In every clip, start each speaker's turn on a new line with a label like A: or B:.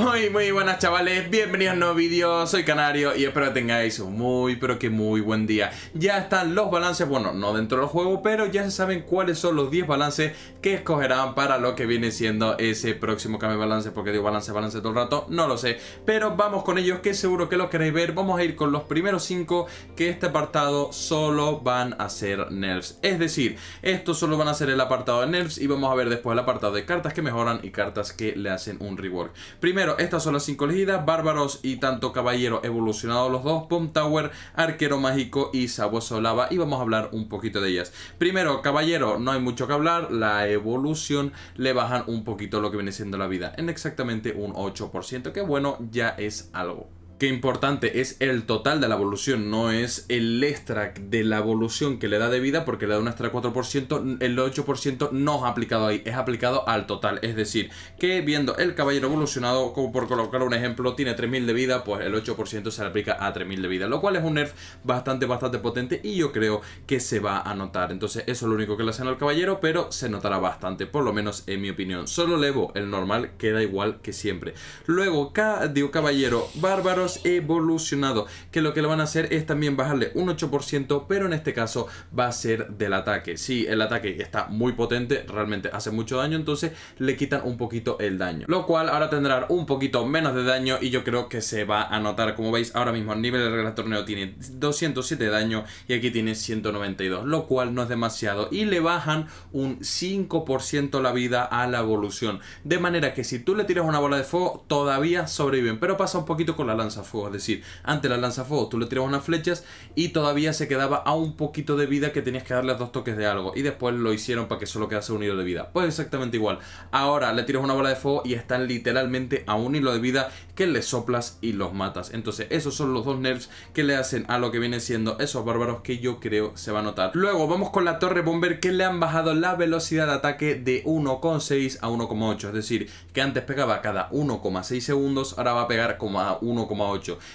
A: Muy, muy buenas chavales, bienvenidos a un nuevo vídeo, soy Canario y espero que tengáis un muy, pero que muy buen día. Ya están los balances, bueno, no dentro del juego, pero ya se saben cuáles son los 10 balances que escogerán para lo que viene siendo ese próximo cambio de balance, porque digo balance, balance todo el rato, no lo sé. Pero vamos con ellos, que seguro que los queréis ver, vamos a ir con los primeros 5 que este apartado solo van a ser nerfs. Es decir, estos solo van a ser el apartado de nerfs y vamos a ver después el apartado de cartas que mejoran y cartas que le hacen un rework. Primero, estas son las 5 elegidas, Bárbaros y tanto Caballero evolucionado los dos, Pom Tower, Arquero Mágico y Sabueso Lava y vamos a hablar un poquito de ellas. Primero, Caballero, no hay mucho que hablar, la evolución le bajan un poquito lo que viene siendo la vida en exactamente un 8%, que bueno, ya es algo qué importante es el total de la evolución, no es el extra de la evolución que le da de vida, porque le da un extra 4%, el 8% no es aplicado ahí, es aplicado al total. Es decir, que viendo el caballero evolucionado, como por colocar un ejemplo, tiene 3000 de vida, pues el 8% se le aplica a 3000 de vida, lo cual es un nerf bastante, bastante potente y yo creo que se va a notar. Entonces, eso es lo único que le hacen al caballero, pero se notará bastante, por lo menos en mi opinión. Solo levo el normal queda igual que siempre. Luego, caballero bárbaro evolucionado, que lo que le van a hacer es también bajarle un 8%, pero en este caso va a ser del ataque. Si el ataque está muy potente, realmente hace mucho daño, entonces le quitan un poquito el daño. Lo cual ahora tendrá un poquito menos de daño y yo creo que se va a notar. Como veis, ahora mismo el nivel de regla torneo tiene 207 de daño y aquí tiene 192, lo cual no es demasiado. Y le bajan un 5% la vida a la evolución. De manera que si tú le tiras una bola de fuego, todavía sobreviven. Pero pasa un poquito con la lanza fuego, Es decir, antes lanza fuego tú le tiras unas flechas y todavía se quedaba a un poquito de vida que tenías que darle dos toques de algo. Y después lo hicieron para que solo quedase un hilo de vida. Pues exactamente igual. Ahora le tiras una bola de fuego y están literalmente a un hilo de vida que le soplas y los matas. Entonces esos son los dos nerfs que le hacen a lo que vienen siendo esos bárbaros que yo creo se va a notar. Luego vamos con la torre bomber que le han bajado la velocidad de ataque de 1,6 a 1,8. Es decir, que antes pegaba cada 1,6 segundos, ahora va a pegar como a 1,8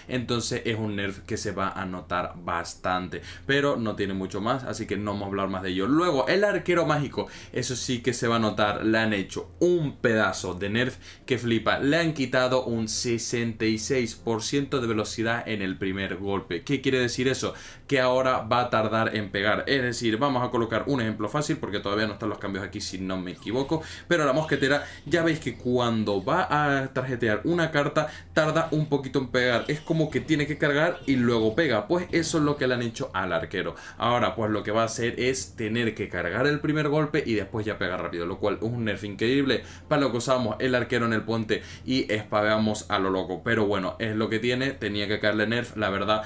A: entonces es un nerf que se va a notar bastante. Pero no tiene mucho más, así que no vamos a hablar más de ello. Luego, el arquero mágico. Eso sí que se va a notar. Le han hecho un pedazo de nerf que flipa. Le han quitado un 66% de velocidad en el primer golpe. ¿Qué quiere decir eso? que ahora va a tardar en pegar. Es decir, vamos a colocar un ejemplo fácil porque todavía no están los cambios aquí si no me equivoco. Pero la mosquetera ya veis que cuando va a tarjetear una carta tarda un poquito en pegar. Es como que tiene que cargar y luego pega. Pues eso es lo que le han hecho al arquero. Ahora pues lo que va a hacer es tener que cargar el primer golpe y después ya pega rápido. Lo cual es un nerf increíble para lo que usamos el arquero en el puente y espaveamos a lo loco. Pero bueno, es lo que tiene. Tenía que caerle nerf. La verdad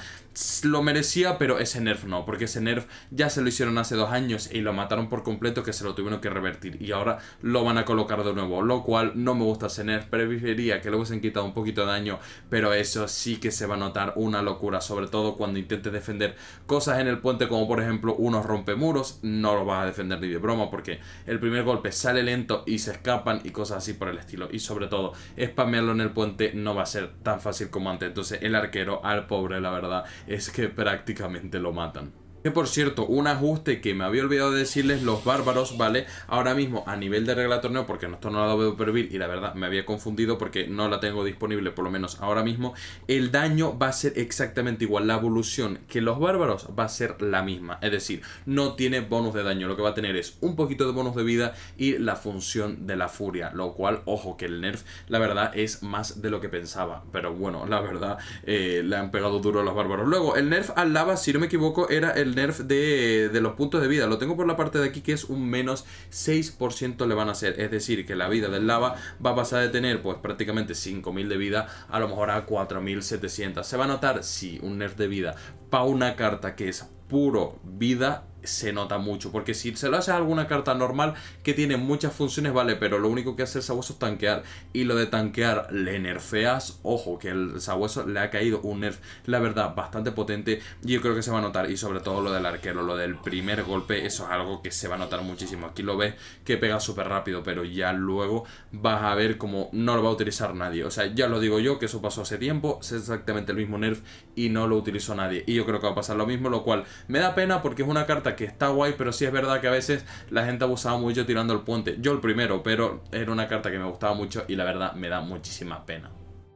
A: lo merecía, pero ese nerf no, porque ese nerf ya se lo hicieron hace dos años y lo mataron por completo que se lo tuvieron que revertir y ahora lo van a colocar de nuevo, lo cual no me gusta ese nerf, preferiría que le hubiesen quitado un poquito de daño, pero eso sí que se va a notar una locura, sobre todo cuando intentes defender cosas en el puente como por ejemplo unos rompemuros, no lo vas a defender ni de broma porque el primer golpe sale lento y se escapan y cosas así por el estilo y sobre todo spamearlo en el puente no va a ser tan fácil como antes, entonces el arquero al pobre la verdad es que prácticamente lo matan. Que por cierto, un ajuste que me había olvidado de decirles, los bárbaros, ¿vale? Ahora mismo a nivel de regla torneo, porque esto no la dado pervil y la verdad me había confundido porque no la tengo disponible, por lo menos ahora mismo, el daño va a ser exactamente igual, la evolución que los bárbaros va a ser la misma. Es decir, no tiene bonus de daño, lo que va a tener es un poquito de bonus de vida y la función de la furia, lo cual, ojo, que el nerf, la verdad, es más de lo que pensaba. Pero bueno, la verdad, eh, le han pegado duro a los bárbaros. Luego, el nerf al lava, si no me equivoco, era el nerf de, los puntos de vida. Lo tengo por la parte de aquí que es un menos 6% le van a hacer. Es decir, que la vida del lava va a pasar de tener pues prácticamente 5.000 de vida a lo mejor a 4.700. Se va a notar, Si un nerf de vida para una carta que es puro vida se nota mucho. Porque si se lo haces a alguna carta normal que tiene muchas funciones, vale, pero lo único que hace el sabueso es tanquear. Y lo de tanquear le nerfeas. Ojo, que el sabueso le ha caído un nerf, la verdad, bastante potente. Y yo creo que se va a notar. Y sobre todo lo del arquero, lo del primer golpe, eso es algo que se va a notar muchísimo. Aquí lo ves que pega súper rápido, pero ya luego vas a ver como no lo va a utilizar nadie. O sea, ya lo digo yo, que eso pasó hace tiempo, es exactamente el mismo nerf y no lo utilizó nadie. Y yo creo que va a pasar lo mismo, lo cual me da pena porque es una carta que está guay, pero sí es verdad que a veces la gente abusaba mucho tirando el puente. Yo el primero, pero era una carta que me gustaba mucho y la verdad me da muchísima pena.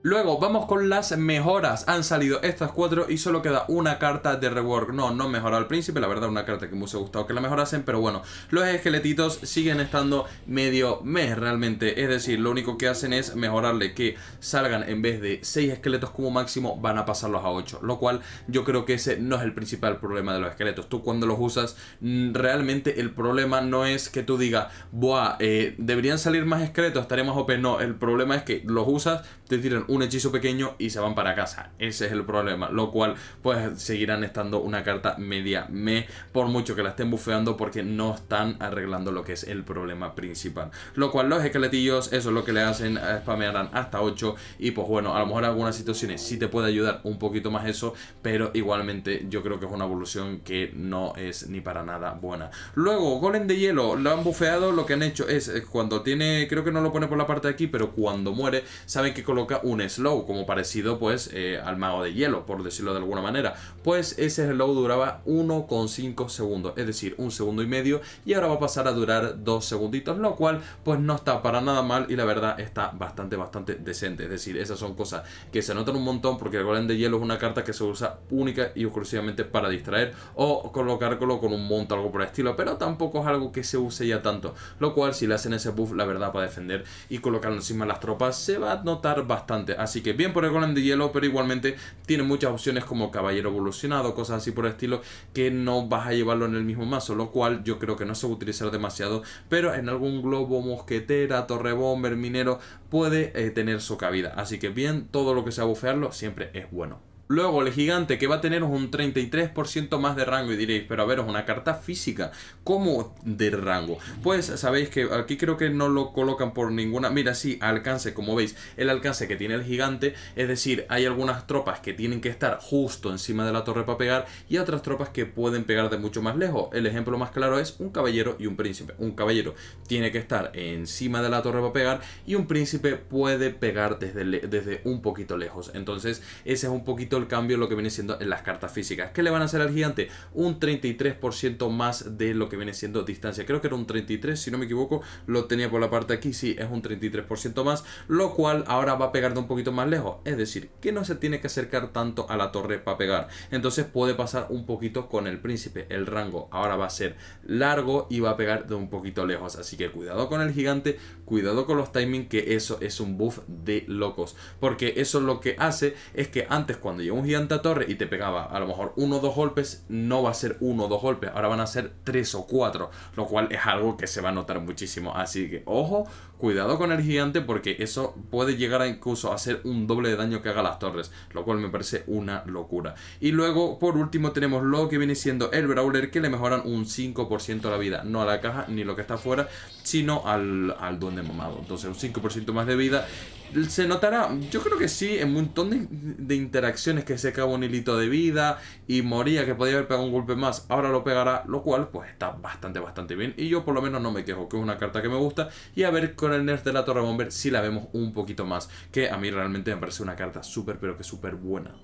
A: Luego, vamos con las mejoras. Han salido estas cuatro y solo queda una carta de rework. No, no mejora al príncipe, la verdad, una carta que me hubiese gustado que la mejorasen, pero bueno, los esqueletitos siguen estando medio mes realmente. Es decir, lo único que hacen es mejorarle que salgan en vez de seis esqueletos como máximo, van a pasarlos a 8. Lo cual yo creo que ese no es el principal problema de los esqueletos. Tú cuando los usas, mm, realmente el problema no es que tú digas, buah, eh, deberían salir más esqueletos, estaremos OP. No, el problema es que los usas, te tiran un hechizo pequeño y se van para casa. Ese es el problema. Lo cual, pues seguirán estando una carta media me, por mucho que la estén bufeando, porque no están arreglando lo que es el problema principal. Lo cual, los esqueletillos, eso es lo que le hacen, eh, spamearán hasta 8. Y pues bueno, a lo mejor en algunas situaciones sí te puede ayudar un poquito más eso, pero igualmente yo creo que es una evolución que no es ni para nada buena. Luego, golem de hielo, lo han bufeado, lo que han hecho es eh, cuando tiene, creo que no lo pone por la parte de aquí, pero cuando muere, saben que coloca un slow, como parecido pues eh, al mago de hielo, por decirlo de alguna manera. Pues ese slow duraba 1,5 segundos, es decir, un segundo y medio, y ahora va a pasar a durar 2 segunditos, lo cual pues no está para nada mal y la verdad está bastante, bastante decente. Es decir, esas son cosas que se notan un montón porque el golem de hielo es una carta que se usa única y exclusivamente para distraer o colocarlo con un monto, algo por el estilo, pero tampoco es algo que se use ya tanto, lo cual si le hacen ese buff, la verdad, para defender y colocarlo encima de las tropas, se va a notar bastante así que bien por el golem de hielo, pero igualmente tiene muchas opciones como caballero evolucionado, cosas así por el estilo, que no vas a llevarlo en el mismo mazo, lo cual yo creo que no se va a utilizar demasiado, pero en algún globo, mosquetera, torre bomber, minero, puede eh, tener su cabida. Así que bien, todo lo que sea bufearlo siempre es bueno. Luego el gigante que va a tener un 33% más de rango y diréis, pero a ver, una carta física, ¿cómo de rango? Pues sabéis que aquí creo que no lo colocan por ninguna, mira, sí, alcance, como veis, el alcance que tiene el gigante, es decir, hay algunas tropas que tienen que estar justo encima de la torre para pegar y otras tropas que pueden pegar de mucho más lejos. El ejemplo más claro es un caballero y un príncipe. Un caballero tiene que estar encima de la torre para pegar y un príncipe puede pegar desde, desde un poquito lejos. Entonces, ese es un poquito cambio lo que viene siendo en las cartas físicas. ¿Qué le van a hacer al gigante? Un 33% más de lo que viene siendo distancia. Creo que era un 33, si no me equivoco, lo tenía por la parte aquí, sí, es un 33% más, lo cual ahora va a pegar de un poquito más lejos. Es decir, que no se tiene que acercar tanto a la torre para pegar. Entonces puede pasar un poquito con el príncipe. El rango ahora va a ser largo y va a pegar de un poquito lejos. Así que cuidado con el gigante, cuidado con los timings, que eso es un buff de locos. Porque eso lo que hace es que antes cuando cuando un gigante a torre y te pegaba a lo mejor uno o dos golpes, no va a ser uno o dos golpes, ahora van a ser tres o cuatro, lo cual es algo que se va a notar muchísimo. Así que ojo cuidado con el gigante porque eso puede llegar a incluso a ser un doble de daño que haga las torres, lo cual me parece una locura. Y luego, por último, tenemos lo que viene siendo el Brawler, que le mejoran un 5% la vida, no a la caja ni lo que está afuera, sino al, duende mamado. Entonces, un 5% más de vida se notará, yo creo que sí, en un montón de, interacciones que se acabó un hilito de vida y moría que podía haber pegado un golpe más, ahora lo pegará, lo cual pues está bastante, bastante bien. Y yo por lo menos no me quejo, que es una carta que me gusta. Y a ver con el nerf de la Torre Bomber si la vemos un poquito más, que a mí realmente me parece una carta súper pero que súper buena.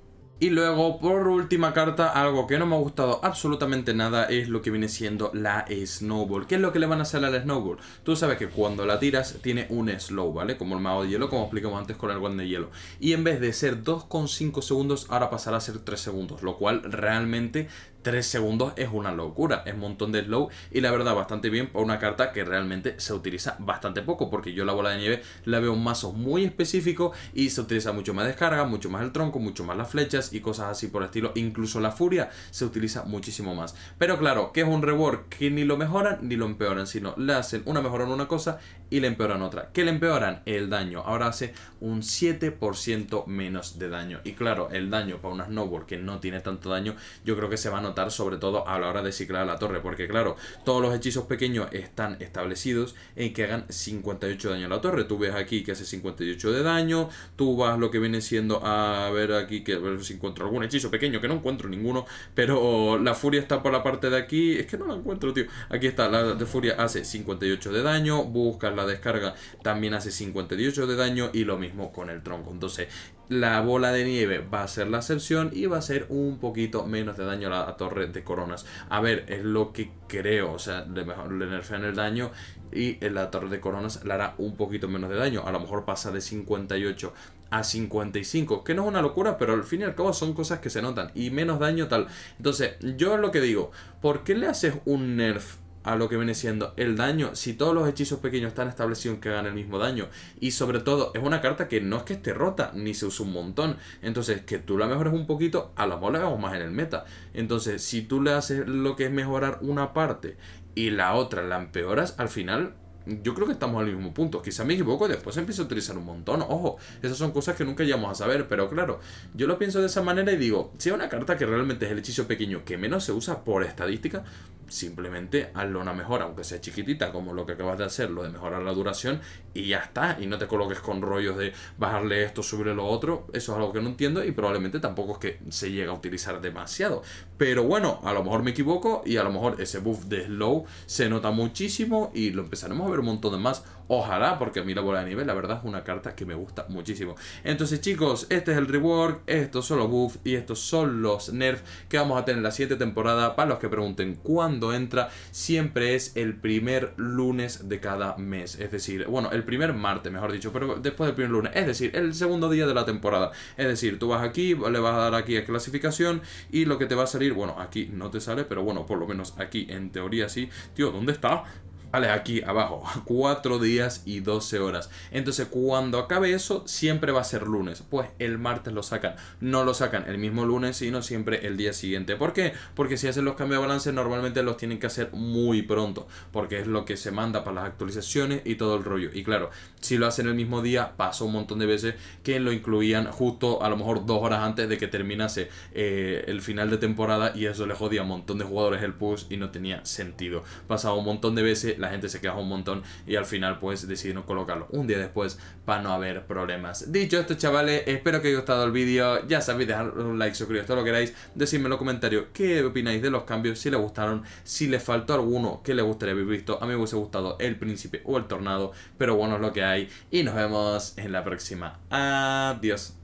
A: Y luego, por última carta, algo que no me ha gustado absolutamente nada es lo que viene siendo la Snowball. ¿Qué es lo que le van a hacer a la Snowball? Tú sabes que cuando la tiras tiene un slow, ¿vale? Como el mago de hielo, como explicamos antes con el guan de hielo. Y en vez de ser 2,5 segundos, ahora pasará a ser 3 segundos, lo cual realmente 3 segundos es una locura, es un montón de slow y la verdad bastante bien para una carta que realmente se utiliza bastante poco porque yo la bola de nieve la veo un mazo muy específico y se utiliza mucho más descarga, mucho más el tronco, mucho más las flechas y cosas así por el estilo, incluso la furia se utiliza muchísimo más. Pero claro, que es un reward que ni lo mejoran ni lo empeoran, sino le hacen una mejora en una cosa y le empeoran otra. que le empeoran? El daño, ahora hace un 7% menos de daño y claro, el daño para una snowboard que no tiene tanto daño, yo creo que se van a sobre todo a la hora de ciclar la torre, porque claro, todos los hechizos pequeños están establecidos en que hagan 58 daño a la torre. Tú ves aquí que hace 58 de daño, tú vas lo que viene siendo a ver aquí que a ver si encuentro algún hechizo pequeño, que no encuentro ninguno, pero la furia está por la parte de aquí, es que no la encuentro, tío. Aquí está, la de furia hace 58 de daño, buscas la descarga, también hace 58 de daño y lo mismo con el tronco. Entonces, la bola de nieve va a ser la excepción y va a ser un poquito menos de daño a la torre de coronas. A ver, es lo que creo, o sea, le, nerfean el daño y eh, la torre de coronas le hará un poquito menos de daño. A lo mejor pasa de 58 a 55, que no es una locura, pero al fin y al cabo son cosas que se notan y menos daño tal. Entonces, yo lo que digo, ¿por qué le haces un nerf a lo que viene siendo el daño. Si todos los hechizos pequeños están establecidos que hagan el mismo daño. Y sobre todo, es una carta que no es que esté rota, ni se usa un montón. Entonces, que tú la mejores un poquito, a lo mejor la veamos más en el meta. Entonces, si tú le haces lo que es mejorar una parte y la otra la empeoras, al final yo creo que estamos al mismo punto. Quizá me equivoco, después empiezo a utilizar un montón. Ojo, esas son cosas que nunca llegamos a saber, pero claro, yo lo pienso de esa manera y digo, si es una carta que realmente es el hechizo pequeño que menos se usa por estadística, simplemente hazlo una mejora, aunque sea chiquitita, como lo que acabas de hacer, lo de mejorar la duración, y ya está. Y no te coloques con rollos de bajarle esto, subirle lo otro. Eso es algo que no entiendo y probablemente tampoco es que se llegue a utilizar demasiado. Pero bueno, a lo mejor me equivoco y a lo mejor ese buff de slow se nota muchísimo y lo empezaremos a ver un montón de más Ojalá, porque a mí la bola de nivel, la verdad, es una carta que me gusta muchísimo. Entonces, chicos, este es el rework, estos son los buffs y estos son los nerfs que vamos a tener la 7 temporada. Para los que pregunten cuándo entra, siempre es el primer lunes de cada mes. Es decir, bueno, el primer martes, mejor dicho, pero después del primer lunes. Es decir, el segundo día de la temporada. Es decir, tú vas aquí, le vas a dar aquí a clasificación y lo que te va a salir, bueno, aquí no te sale, pero bueno, por lo menos aquí en teoría sí. Tío, ¿dónde está? Vale, aquí abajo, 4 días y 12 horas. Entonces, cuando acabe eso, siempre va a ser lunes. Pues el martes lo sacan. No lo sacan el mismo lunes, sino siempre el día siguiente. ¿Por qué? Porque si hacen los cambios de balance, normalmente los tienen que hacer muy pronto. Porque es lo que se manda para las actualizaciones y todo el rollo. Y claro, si lo hacen el mismo día, pasó un montón de veces que lo incluían justo a lo mejor dos horas antes de que terminase eh, el final de temporada. Y eso le jodía a un montón de jugadores el push y no tenía sentido. Pasaba un montón de veces la gente se quejó un montón y al final pues decidieron colocarlo un día después para no haber problemas. Dicho esto chavales, espero que os haya gustado el vídeo, ya sabéis, dejar un like, suscribiros, todo lo que queráis, decidme en los comentarios qué opináis de los cambios, si les gustaron, si les faltó alguno que les gustaría haber visto, a mí me hubiese gustado el príncipe o el tornado, pero bueno es lo que hay y nos vemos en la próxima. Adiós.